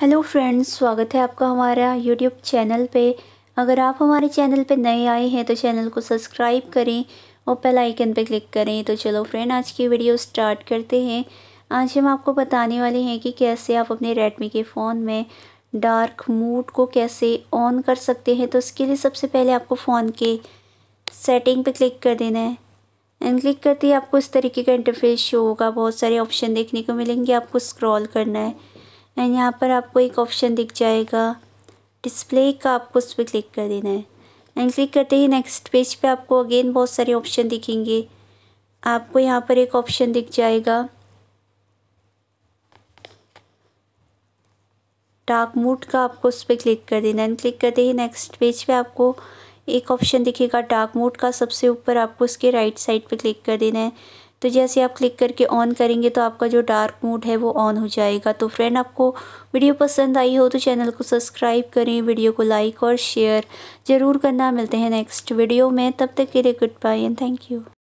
hello friends स्वागत है आपका हमारा यूट्यूब चैनल पे अगर आप हमारे चैनल पे नए आए हैं तो चैनल को सब्सक्राइब करें और बेल आइकन पे क्लिक करें तो चलो फ्रेंड आज की वीडियो स्टार्ट करते हैं आज हम आपको बताने वाले हैं कि कैसे आप अपने रेडमी के फ़ोन में डार्क मूड को कैसे ऑन कर सकते हैं तो उसके लिए सबसे पहले आपको फ़ोन के सेटिंग पर क्लिक कर देना है एंड क्लिक करते ही आपको इस तरीके का इंटरफेस शो होगा बहुत सारे ऑप्शन देखने को मिलेंगे आपको स्क्रॉल करना है एंड यहाँ पर आपको एक ऑप्शन दिख जाएगा डिस्प्ले का आपको उस पर क्लिक कर देना है एंड क्लिक करते ही नेक्स्ट पेज पे आपको अगेन बहुत सारे ऑप्शन दिखेंगे आपको यहाँ पर एक ऑप्शन दिख जाएगा डार्क मूड का आपको उस पर क्लिक कर देना है क्लिक करते ही नेक्स्ट पेज पे आपको एक ऑप्शन दिखेगा डार्क मूड का सबसे ऊपर आपको उसके राइट साइड पे क्लिक कर देना है तो जैसे आप क्लिक करके ऑन करेंगे तो आपका जो डार्क मोड है वो ऑन हो जाएगा तो फ्रेंड आपको वीडियो पसंद आई हो तो चैनल को सब्सक्राइब करें वीडियो को लाइक और शेयर ज़रूर करना मिलते हैं नेक्स्ट वीडियो में तब तक के लिए goodbye and thank you